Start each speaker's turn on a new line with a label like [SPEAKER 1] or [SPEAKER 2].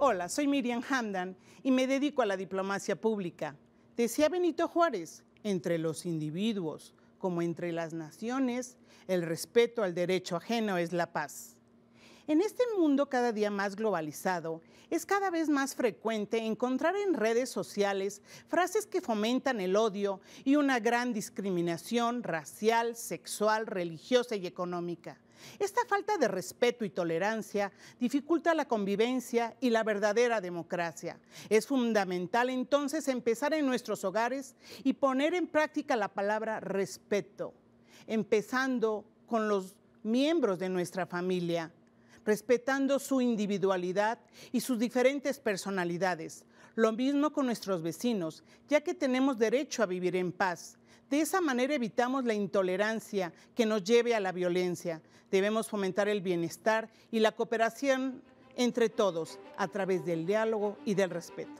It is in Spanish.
[SPEAKER 1] Hola, soy Miriam Hamdan y me dedico a la diplomacia pública. Decía Benito Juárez, entre los individuos como entre las naciones, el respeto al derecho ajeno es la paz. En este mundo cada día más globalizado, es cada vez más frecuente encontrar en redes sociales frases que fomentan el odio y una gran discriminación racial, sexual, religiosa y económica. Esta falta de respeto y tolerancia dificulta la convivencia y la verdadera democracia. Es fundamental entonces empezar en nuestros hogares y poner en práctica la palabra respeto, empezando con los miembros de nuestra familia respetando su individualidad y sus diferentes personalidades. Lo mismo con nuestros vecinos, ya que tenemos derecho a vivir en paz. De esa manera evitamos la intolerancia que nos lleve a la violencia. Debemos fomentar el bienestar y la cooperación entre todos a través del diálogo y del respeto.